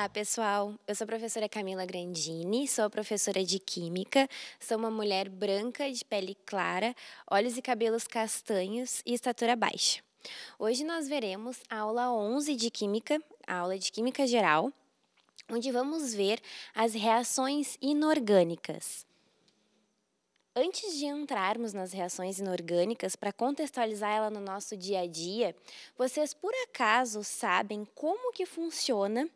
Olá, pessoal. Eu sou a professora Camila Grandini, sou professora de Química, sou uma mulher branca de pele clara, olhos e cabelos castanhos e estatura baixa. Hoje nós veremos a aula 11 de Química, a aula de Química Geral, onde vamos ver as reações inorgânicas. Antes de entrarmos nas reações inorgânicas para contextualizar ela no nosso dia a dia, vocês por acaso sabem como que funciona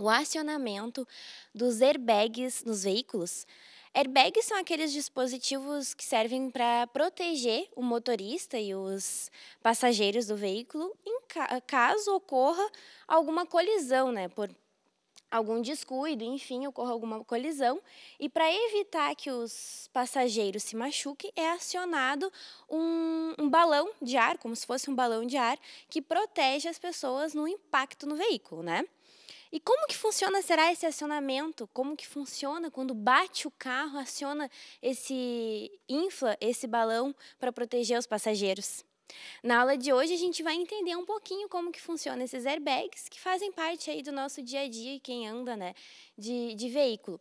o acionamento dos airbags nos veículos. Airbags são aqueles dispositivos que servem para proteger o motorista e os passageiros do veículo em ca caso ocorra alguma colisão, né, por algum descuido, enfim, ocorra alguma colisão. E para evitar que os passageiros se machuquem, é acionado um, um, balão de ar, como se fosse um balão de ar, que protege as pessoas no impacto no veículo, né? E como que funciona, será, esse acionamento? Como que funciona quando bate o carro, aciona esse infla, esse balão, para proteger os passageiros? Na aula de hoje a gente vai entender um pouquinho como que funciona esses airbags que fazem parte aí do nosso dia a dia e quem anda né, de, de veículo.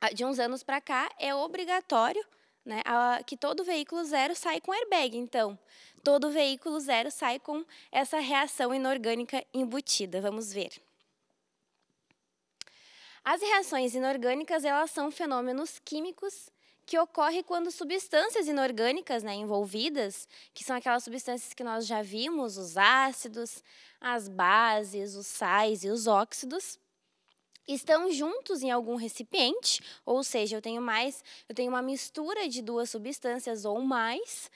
Ah, de uns anos para cá é obrigatório né, a, que todo veículo zero saia com airbag. Então, todo veículo zero sai com essa reação inorgânica embutida. Vamos ver. As reações inorgânicas elas são fenômenos químicos que ocorre quando substâncias inorgânicas né, envolvidas, que são aquelas substâncias que nós já vimos, os ácidos, as bases, os sais e os óxidos, estão juntos em algum recipiente, ou seja, eu tenho mais, eu tenho uma mistura de duas substâncias ou mais,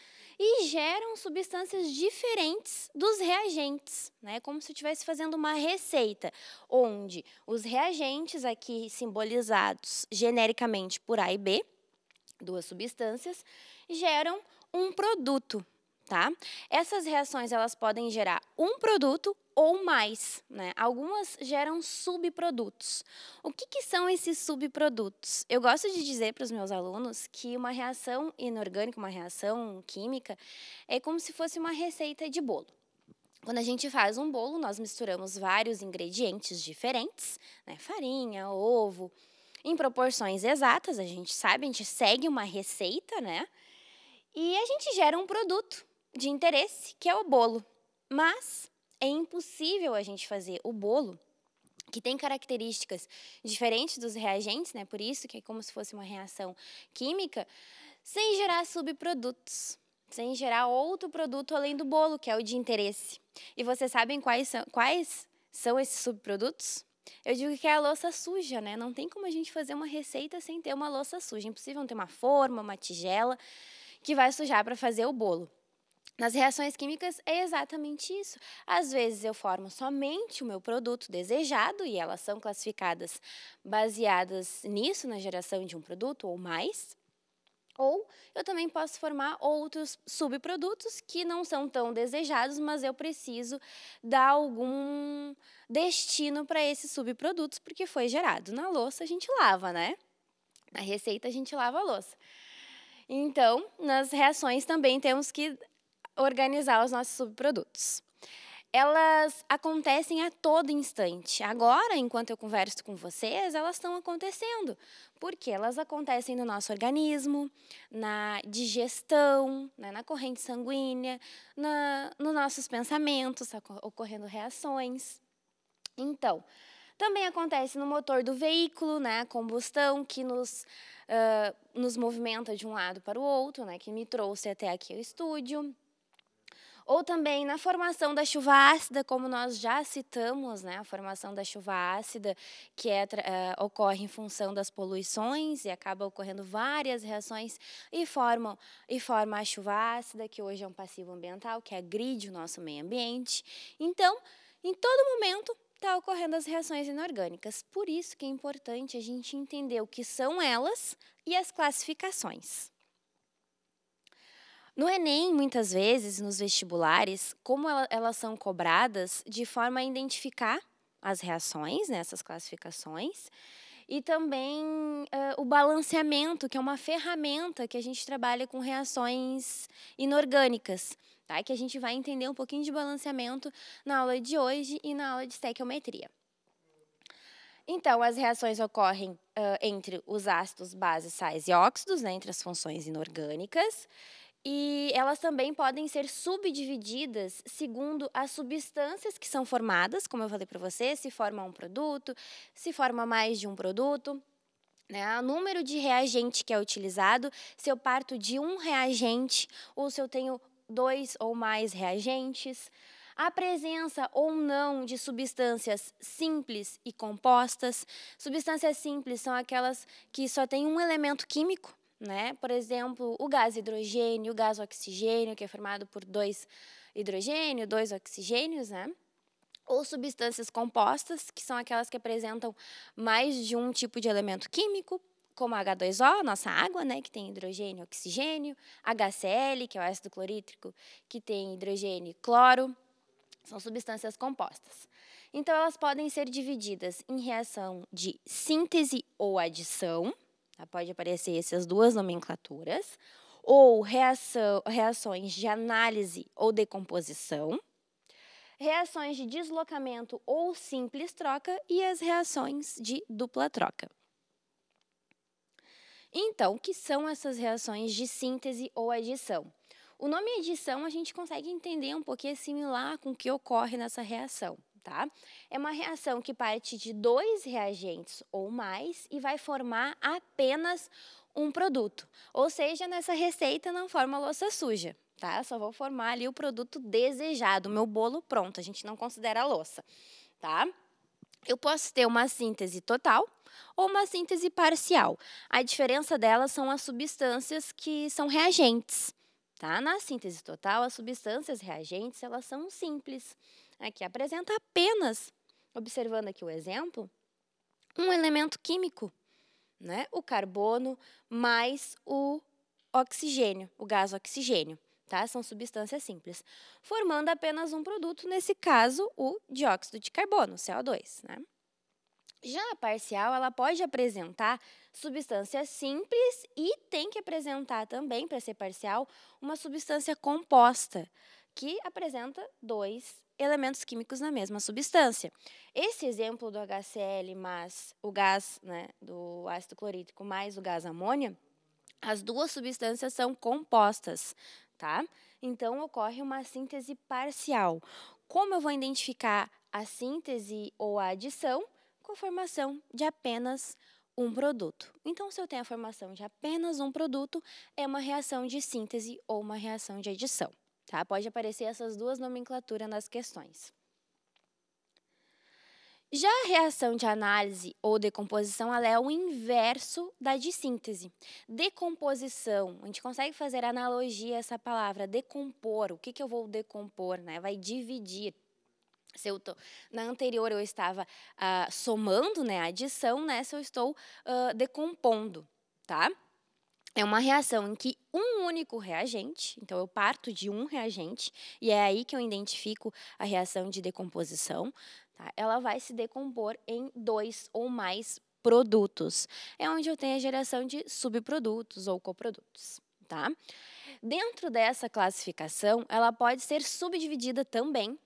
e geram substâncias diferentes dos reagentes, né? Como se estivesse fazendo uma receita, onde os reagentes aqui simbolizados genericamente por A e B, duas substâncias, geram um produto, tá? Essas reações elas podem gerar um produto ou mais, né? Algumas geram subprodutos. O que, que são esses subprodutos? Eu gosto de dizer para os meus alunos que uma reação inorgânica, uma reação química, é como se fosse uma receita de bolo. Quando a gente faz um bolo, nós misturamos vários ingredientes diferentes, né? farinha, ovo, em proporções exatas, a gente sabe, a gente segue uma receita, né? E a gente gera um produto de interesse, que é o bolo. Mas é impossível a gente fazer o bolo que tem características diferentes dos reagentes, né? Por isso que é como se fosse uma reação química, sem gerar subprodutos, sem gerar outro produto além do bolo, que é o de interesse. E vocês sabem quais são, quais são esses subprodutos? Eu digo que é a louça suja, né? Não tem como a gente fazer uma receita sem ter uma louça suja. É impossível ter uma forma, uma tigela que vai sujar para fazer o bolo. Nas reações químicas é exatamente isso. Às vezes eu formo somente o meu produto desejado e elas são classificadas baseadas nisso, na geração de um produto ou mais. Ou eu também posso formar outros subprodutos que não são tão desejados, mas eu preciso dar algum destino para esses subprodutos, porque foi gerado. Na louça a gente lava, né? Na receita a gente lava a louça. Então, nas reações também temos que organizar os nossos subprodutos. Elas acontecem a todo instante. Agora, enquanto eu converso com vocês, elas estão acontecendo, porque elas acontecem no nosso organismo, na digestão, né, na corrente sanguínea, na, nos nossos pensamentos, tá ocorrendo reações. Então, também acontece no motor do veículo, né, a combustão que nos, uh, nos movimenta de um lado para o outro, né, que me trouxe até aqui ao estúdio ou também na formação da chuva ácida, como nós já citamos, né, a formação da chuva ácida, que é, uh, ocorre em função das poluições e acaba ocorrendo várias reações e, formam, e forma a chuva ácida, que hoje é um passivo ambiental, que agride o nosso meio ambiente. Então, em todo momento, está ocorrendo as reações inorgânicas. Por isso que é importante a gente entender o que são elas e as classificações. No Enem, muitas vezes, nos vestibulares, como ela, elas são cobradas de forma a identificar as reações nessas né, classificações e também uh, o balanceamento, que é uma ferramenta que a gente trabalha com reações inorgânicas, tá? que a gente vai entender um pouquinho de balanceamento na aula de hoje e na aula de estequiometria. Então, as reações ocorrem uh, entre os ácidos, bases, sais e óxidos, né, entre as funções inorgânicas, e elas também podem ser subdivididas segundo as substâncias que são formadas, como eu falei para você, se forma um produto, se forma mais de um produto. Né? O número de reagente que é utilizado, se eu parto de um reagente ou se eu tenho dois ou mais reagentes, a presença ou não de substâncias simples e compostas. Substâncias simples são aquelas que só têm um elemento químico, né? Por exemplo, o gás hidrogênio, o gás oxigênio, que é formado por dois hidrogênio, dois oxigênios, né? Ou substâncias compostas, que são aquelas que apresentam mais de um tipo de elemento químico, como H2O, nossa água, né, que tem hidrogênio, oxigênio, HCl, que é o ácido clorídrico, que tem hidrogênio e cloro, são substâncias compostas. Então, elas podem ser divididas em reação de síntese ou adição, Tá? Pode aparecer essas duas nomenclaturas. Ou reação, reações de análise ou decomposição, reações de deslocamento ou simples troca e as reações de dupla troca. Então, o que são essas reações de síntese ou adição? O nome adição a gente consegue entender um pouquinho similar com o que ocorre nessa reação tá? É uma reação que parte de dois reagentes ou mais e vai formar apenas um produto. Ou seja, nessa receita não forma louça suja, tá? só vou formar ali o produto desejado, o meu bolo pronto. A gente não considera louça, tá? Eu posso ter uma síntese total ou uma síntese parcial. A diferença delas são as substâncias que são reagentes. Tá? Na síntese total, as substâncias reagentes elas são simples aqui apresenta apenas, observando aqui o exemplo, um elemento químico, né? O carbono mais o oxigênio, o gás oxigênio, tá? São substâncias simples, formando apenas um produto, nesse caso, o dióxido de carbono, CO2, né? Já a parcial, ela pode apresentar substâncias simples e tem que apresentar também, para ser parcial, uma substância composta, que apresenta dois elementos químicos na mesma substância. Esse exemplo do HCl mais o gás né, do ácido clorídrico mais o gás amônia, as duas substâncias são compostas, tá? Então ocorre uma síntese parcial. Como eu vou identificar a síntese ou a adição? Com a formação de apenas um produto. Então, se eu tenho a formação de apenas um produto, é uma reação de síntese ou uma reação de adição. Tá? Pode aparecer essas duas nomenclaturas nas questões. Já a reação de análise ou decomposição ela é o inverso da de síntese. Decomposição, a gente consegue fazer analogia a essa palavra, decompor. O que, que eu vou decompor? Né? Vai dividir. Se eu tô, na anterior eu estava ah, somando, né, adição, né, se eu estou ah, decompondo, tá? é uma reação em que um único reagente, então eu parto de um reagente, e é aí que eu identifico a reação de decomposição, tá? ela vai se decompor em dois ou mais produtos. É onde eu tenho a geração de subprodutos ou coprodutos. Tá? Dentro dessa classificação, ela pode ser subdividida também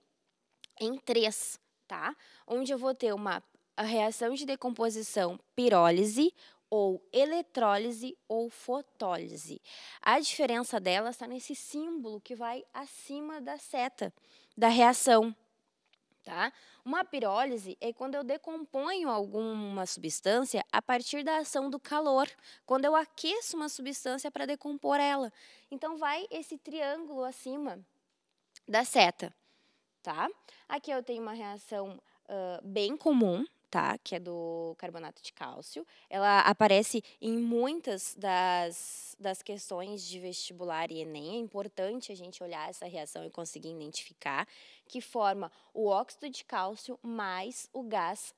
em três, tá? onde eu vou ter uma reação de decomposição pirólise, ou eletrólise ou fotólise. A diferença dela está nesse símbolo que vai acima da seta da reação. Tá? Uma pirólise é quando eu decomponho alguma substância a partir da ação do calor, quando eu aqueço uma substância para decompor ela. Então vai esse triângulo acima da seta, tá? Aqui eu tenho uma reação uh, bem comum, tá? Que é do carbonato de cálcio. Ela aparece em muitas das, das questões de vestibular e Enem. É importante a gente olhar essa reação e conseguir identificar, que forma o óxido de cálcio mais o gás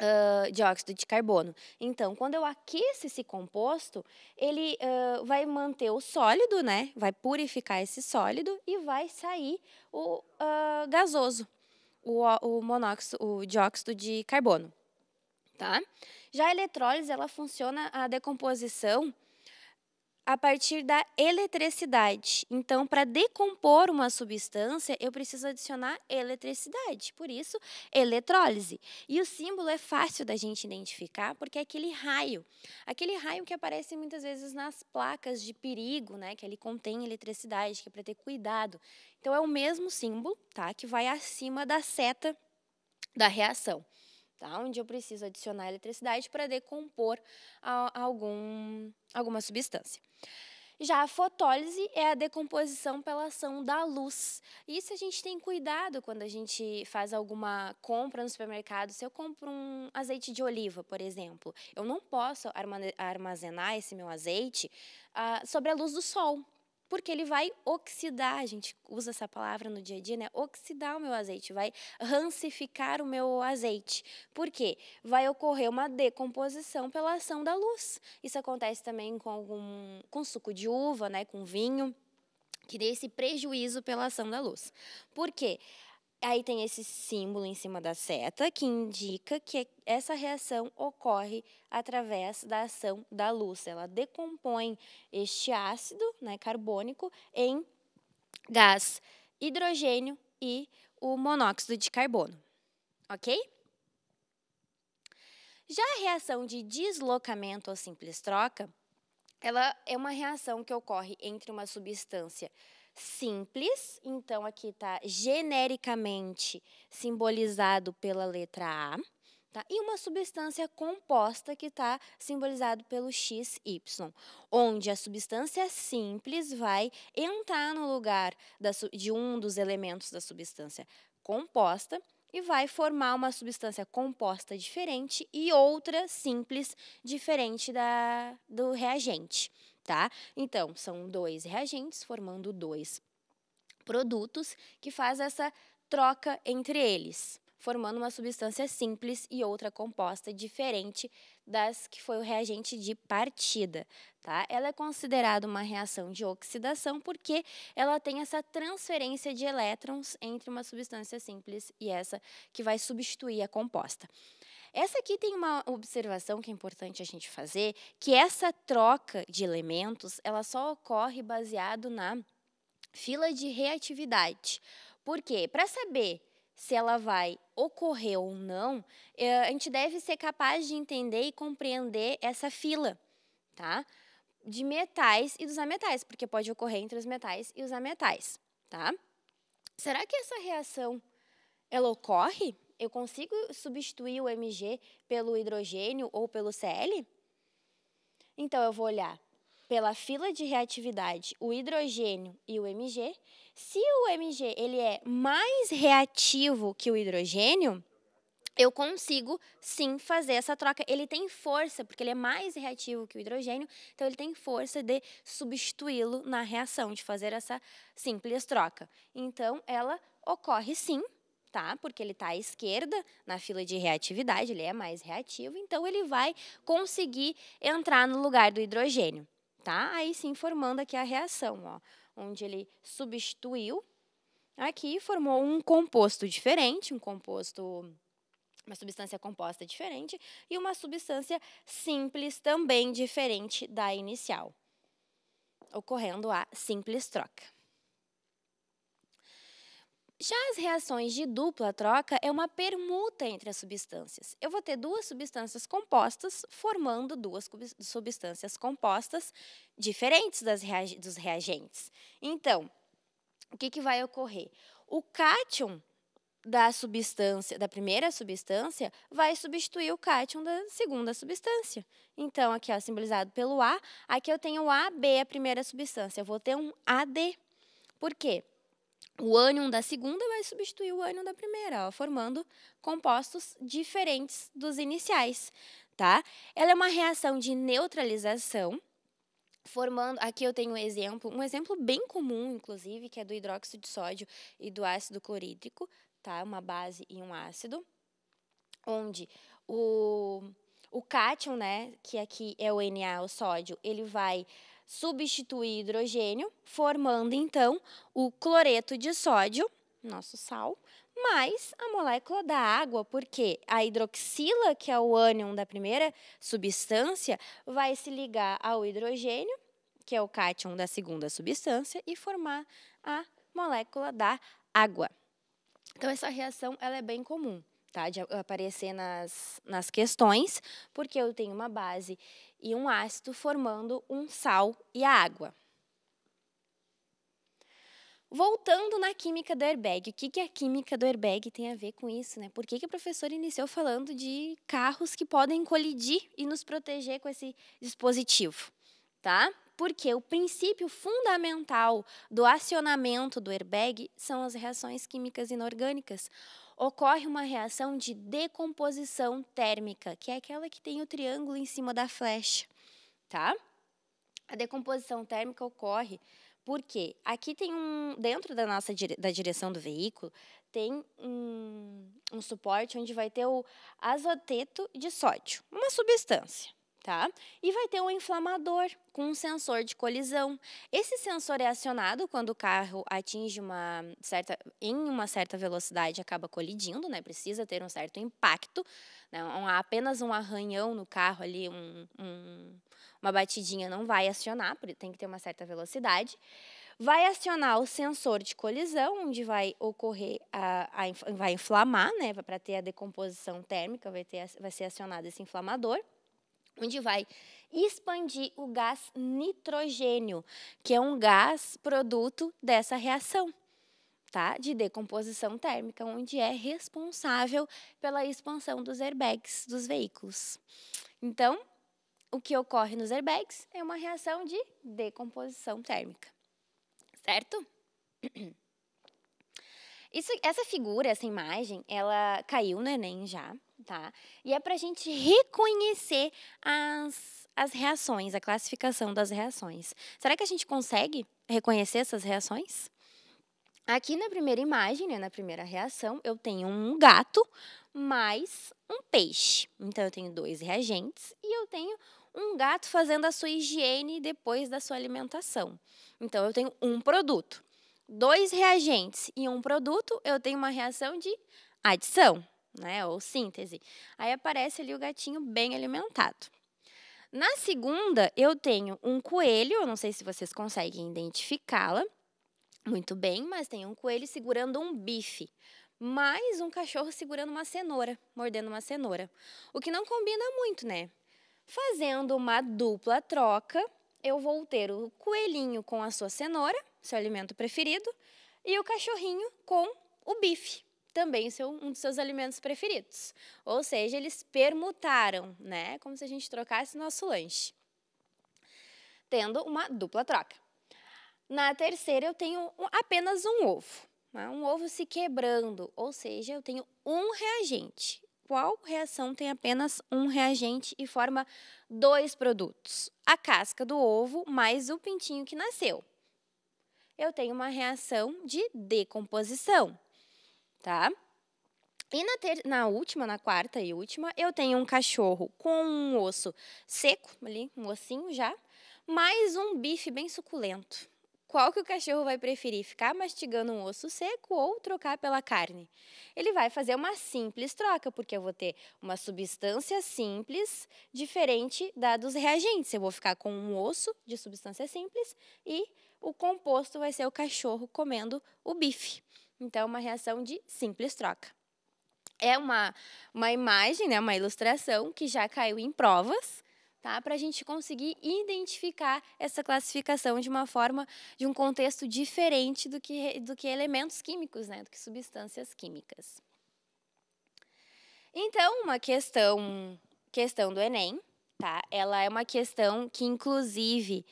Uh, dióxido de carbono. Então, quando eu aqueço esse composto, ele uh, vai manter o sólido, né? Vai purificar esse sólido e vai sair o uh, gasoso o, o monóxido, o dióxido de carbono, tá? Já a eletrólise, ela funciona a decomposição a partir da eletricidade. Então, para decompor uma substância, eu preciso adicionar eletricidade, por isso, eletrólise. E o símbolo é fácil da gente identificar, porque é aquele raio, aquele raio que aparece muitas vezes nas placas de perigo, né, que ele contém eletricidade, que é para ter cuidado. Então, é o mesmo símbolo tá, que vai acima da seta da reação tá? onde eu preciso adicionar eletricidade para decompor a, a algum, alguma substância. Já a fotólise é a decomposição pela ação da luz. Isso a gente tem cuidado quando a gente faz alguma compra no supermercado. Se eu compro um azeite de oliva, por exemplo, eu não posso armazenar esse meu azeite ah, sobre a luz do sol porque ele vai oxidar, a gente usa essa palavra no dia a dia, né? Oxidar o meu azeite, vai rancificar o meu azeite. Por quê? Vai ocorrer uma decomposição pela ação da luz. Isso acontece também com algum com suco de uva, né, com vinho, que dê esse prejuízo pela ação da luz. Por quê? Aí tem esse símbolo em cima da seta que indica que é, essa reação ocorre através da ação da luz. Ela decompõe este ácido né, carbônico em gás hidrogênio e o monóxido de carbono. Ok? Já a reação de deslocamento ou simples troca, ela é uma reação que ocorre entre uma substância simples, então aqui está genericamente simbolizado pela letra A, tá? e uma substância composta que está simbolizado pelo XY, onde a substância simples vai entrar no lugar da, de um dos elementos da substância composta e vai formar uma substância composta diferente e outra simples diferente da, do reagente tá? Então, são dois reagentes formando dois produtos que faz essa troca entre eles formando uma substância simples e outra composta diferente das que foi o reagente de partida. Tá? Ela é considerada uma reação de oxidação porque ela tem essa transferência de elétrons entre uma substância simples e essa que vai substituir a composta. Essa aqui tem uma observação que é importante a gente fazer, que essa troca de elementos, ela só ocorre baseado na fila de reatividade. Por quê? Para saber se ela vai ocorrer ou não, eh, a gente deve ser capaz de entender e compreender essa fila, tá? De metais e dos ametais, porque pode ocorrer entre os metais e os ametais, tá? Será que essa reação ela ocorre? Eu consigo substituir o Mg pelo hidrogênio ou pelo Cl? Então eu vou olhar pela fila de reatividade o hidrogênio e o Mg, se o Mg ele é mais reativo que o hidrogênio, eu consigo sim fazer essa troca. Ele tem força, porque ele é mais reativo que o hidrogênio, então ele tem força de substituí-lo na reação, de fazer essa simples troca. Então, ela ocorre sim, tá? Porque ele está à esquerda na fila de reatividade, ele é mais reativo, então ele vai conseguir entrar no lugar do hidrogênio tá? Aí sim formando aqui a reação, ó, onde ele substituiu aqui formou um composto diferente, um composto uma substância composta diferente e uma substância simples também diferente da inicial, ocorrendo a simples troca. Já as reações de dupla troca é uma permuta entre as substâncias. Eu vou ter duas substâncias compostas formando duas substâncias compostas diferentes das reag dos reagentes. Então, o que, que vai ocorrer? O cátion da substância, da primeira substância, vai substituir o cátion da segunda substância. Então, aqui ó, simbolizado pelo A, aqui eu tenho o AB, a primeira substância. Eu vou ter um AD. Por quê? o ânion da segunda vai substituir o ânion da primeira, ó, formando compostos diferentes dos iniciais, tá? Ela é uma reação de neutralização, formando, aqui eu tenho um exemplo, um exemplo bem comum, inclusive, que é do hidróxido de sódio e do ácido clorídrico, tá? Uma base e um ácido, onde o o cátion, né, que aqui é o Na, o sódio, ele vai substituir hidrogênio, formando então o cloreto de sódio, nosso sal, mais a molécula da água, porque a hidroxila, que é o ânion da primeira substância, vai se ligar ao hidrogênio, que é o cátion da segunda substância, e formar a molécula da água. Então, essa reação ela é bem comum. Tá, de aparecer nas, nas questões, porque eu tenho uma base e um ácido, formando um sal e a água. Voltando na química do airbag, o que, que a química do airbag tem a ver com isso? Né? Por que, que o professor iniciou falando de carros que podem colidir e nos proteger com esse dispositivo? Tá? Porque o princípio fundamental do acionamento do airbag são as reações químicas inorgânicas, ocorre uma reação de decomposição térmica, que é aquela que tem o triângulo em cima da flecha, tá? A decomposição térmica ocorre porque aqui tem um dentro da nossa da direção do veículo tem um, um suporte onde vai ter o azoteto de sódio, uma substância tá? E vai ter um inflamador com um sensor de colisão. Esse sensor é acionado quando o carro atinge uma certa em uma certa velocidade, acaba colidindo, né? Precisa ter um certo impacto, né? um, apenas um arranhão no carro ali, um, um, uma batidinha não vai acionar, porque tem que ter uma certa velocidade vai acionar o sensor de colisão, onde vai ocorrer, a, a vai inflamar, né, para ter a decomposição térmica, vai, ter, vai ser acionado esse inflamador onde vai expandir o gás nitrogênio, que é um gás produto dessa reação. Tá? de decomposição térmica, onde é responsável pela expansão dos airbags dos veículos. Então, o que ocorre nos airbags é uma reação de decomposição térmica, certo? Isso, essa figura, essa imagem, ela caiu no Enem já, tá? E é para a gente reconhecer as, as reações, a classificação das reações. Será que a gente consegue reconhecer essas reações? Aqui na primeira imagem, né, na primeira reação, eu tenho um gato mais um peixe. Então, eu tenho dois reagentes e eu tenho um gato fazendo a sua higiene depois da sua alimentação. Então, eu tenho um produto, dois reagentes e um produto, eu tenho uma reação de adição né, ou síntese. Aí aparece ali o gatinho bem alimentado. Na segunda, eu tenho um coelho, eu não sei se vocês conseguem identificá-la muito bem, mas tem um coelho segurando um bife, mais um cachorro segurando uma cenoura, mordendo uma cenoura. O que não combina muito, né? Fazendo uma dupla troca, eu vou ter o coelhinho com a sua cenoura, seu alimento preferido, e o cachorrinho com o bife também ser um dos seus alimentos preferidos. Ou seja, eles permutaram, né? Como se a gente trocasse nosso lanche. Tendo uma dupla troca. Na terceira, eu tenho apenas um ovo. Né? Um ovo se quebrando, ou seja, eu tenho um reagente. Qual reação tem apenas um reagente e forma dois produtos? A casca do ovo mais o pintinho que nasceu. Eu tenho uma reação de decomposição tá? E na, ter... na, última, na quarta e última, eu tenho um cachorro com um osso seco, ali, um ossinho já, mais um bife bem suculento. Qual que o cachorro vai preferir? Ficar mastigando um osso seco ou trocar pela carne? Ele vai fazer uma simples troca, porque eu vou ter uma substância simples diferente da dos reagentes. Eu vou ficar com um osso de substância simples e o composto vai ser o cachorro comendo o bife. Então, uma reação de simples troca. É uma, uma imagem, né, uma ilustração que já caiu em provas, tá? Para a gente conseguir identificar essa classificação de uma forma, de um contexto diferente do que, do que elementos químicos, né? Do que substâncias químicas. Então, uma questão, questão do Enem, tá? Ela é uma questão que, inclusive,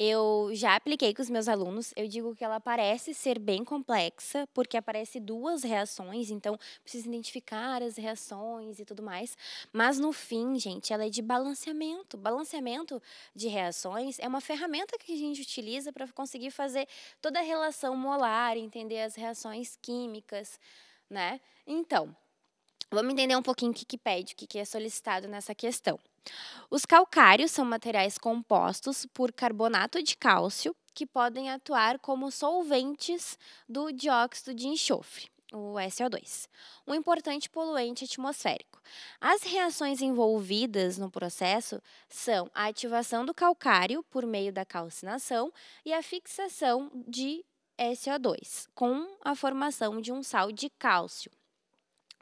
eu já apliquei com os meus alunos. Eu digo que ela parece ser bem complexa, porque aparece duas reações, então precisa identificar as reações e tudo mais. Mas no fim, gente, ela é de balanceamento. Balanceamento de reações é uma ferramenta que a gente utiliza para conseguir fazer toda a relação molar, entender as reações químicas, né? Então, Vamos entender um pouquinho o que, que pede, o que, que é solicitado nessa questão. Os calcários são materiais compostos por carbonato de cálcio que podem atuar como solventes do dióxido de enxofre o SO2, um importante poluente atmosférico. As reações envolvidas no processo são a ativação do calcário por meio da calcinação e a fixação de SO2, com a formação de um sal de cálcio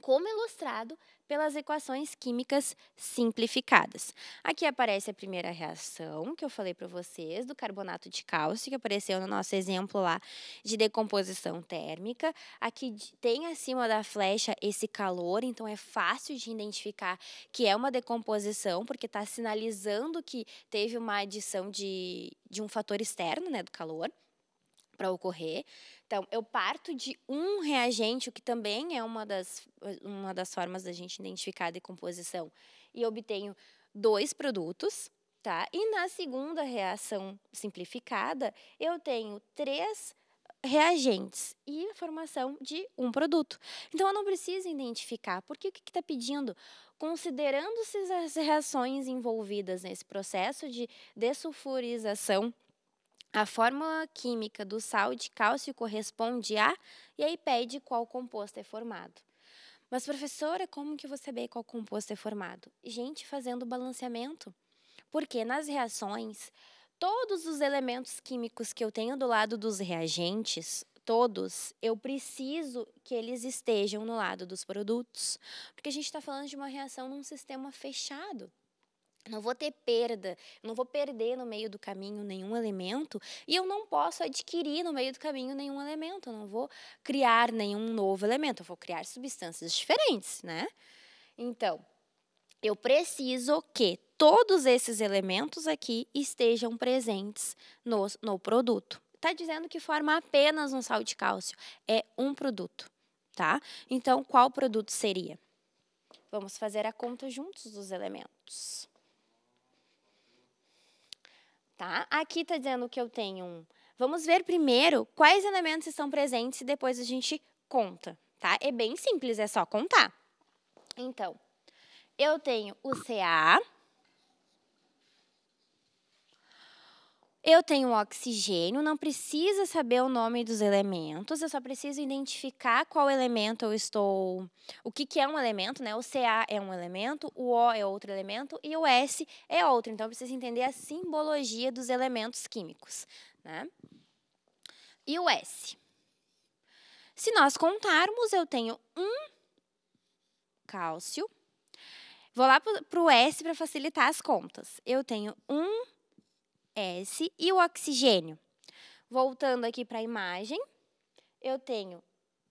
como ilustrado pelas equações químicas simplificadas. Aqui aparece a primeira reação que eu falei para vocês do carbonato de cálcio, que apareceu no nosso exemplo lá de decomposição térmica. Aqui tem acima da flecha esse calor, então é fácil de identificar que é uma decomposição, porque está sinalizando que teve uma adição de, de um fator externo, né, do calor para ocorrer. Então, eu parto de um reagente, o que também é uma das, uma das formas da gente identificar a decomposição, e obtenho dois produtos, tá? E na segunda reação simplificada, eu tenho três reagentes e a formação de um produto. Então, eu não preciso identificar, porque o que está pedindo? Considerando-se as reações envolvidas nesse processo de dessulfurização a fórmula química do sal de cálcio corresponde a e aí pede qual composto é formado. Mas professora, como que você vê qual composto é formado? Gente fazendo balanceamento. Porque nas reações, todos os elementos químicos que eu tenho do lado dos reagentes, todos, eu preciso que eles estejam no lado dos produtos. Porque a gente está falando de uma reação num sistema fechado não vou ter perda, não vou perder no meio do caminho nenhum elemento e eu não posso adquirir no meio do caminho nenhum elemento, não vou criar nenhum novo elemento, eu vou criar substâncias diferentes, né? Então, eu preciso que todos esses elementos aqui estejam presentes no, no produto. Está dizendo que forma apenas um sal de cálcio, é um produto, tá? Então, qual produto seria? Vamos fazer a conta juntos dos elementos tá? Aqui está dizendo que eu tenho um. Vamos ver primeiro quais elementos estão presentes e depois a gente conta, tá? É bem simples, é só contar. Então, eu tenho o CA, Eu tenho oxigênio, não precisa saber o nome dos elementos, eu só preciso identificar qual elemento eu estou. O que, que é um elemento, né? O CA é um elemento, o O é outro elemento e o S é outro. Então, eu preciso entender a simbologia dos elementos químicos, né? E o S. Se nós contarmos, eu tenho um cálcio. Vou lá para o S para facilitar as contas. Eu tenho um S e o oxigênio. Voltando aqui para a imagem, eu tenho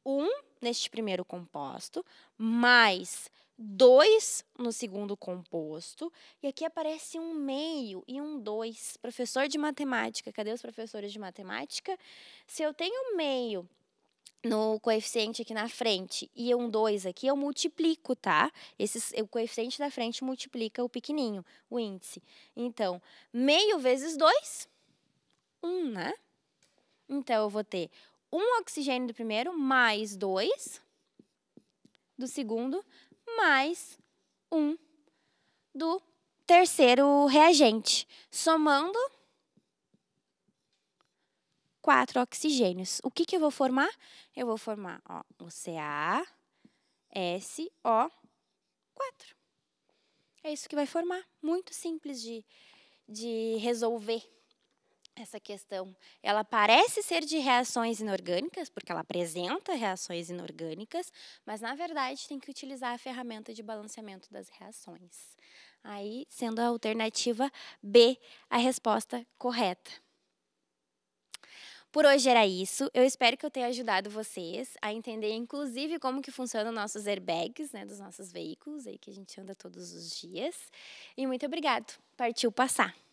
um neste primeiro composto, mais dois no segundo composto, e aqui aparece um meio e um dois. Professor de matemática, cadê os professores de matemática? Se eu tenho meio no coeficiente aqui na frente e um 2 aqui, eu multiplico, tá? Esses, o coeficiente da frente multiplica o pequenininho, o índice. Então, meio vezes 2, 1, um, né? Então, eu vou ter um oxigênio do primeiro mais 2 do segundo, mais 1 um do terceiro reagente. Somando quatro oxigênios. O que, que eu vou formar? Eu vou formar ó, o CaSO4. É isso que vai formar. Muito simples de, de resolver essa questão. Ela parece ser de reações inorgânicas, porque ela apresenta reações inorgânicas, mas na verdade tem que utilizar a ferramenta de balanceamento das reações. Aí, sendo a alternativa B a resposta correta. Por hoje era isso. Eu espero que eu tenha ajudado vocês a entender, inclusive, como que funcionam nossos airbags, né, dos nossos veículos aí que a gente anda todos os dias. E muito obrigado. Partiu passar.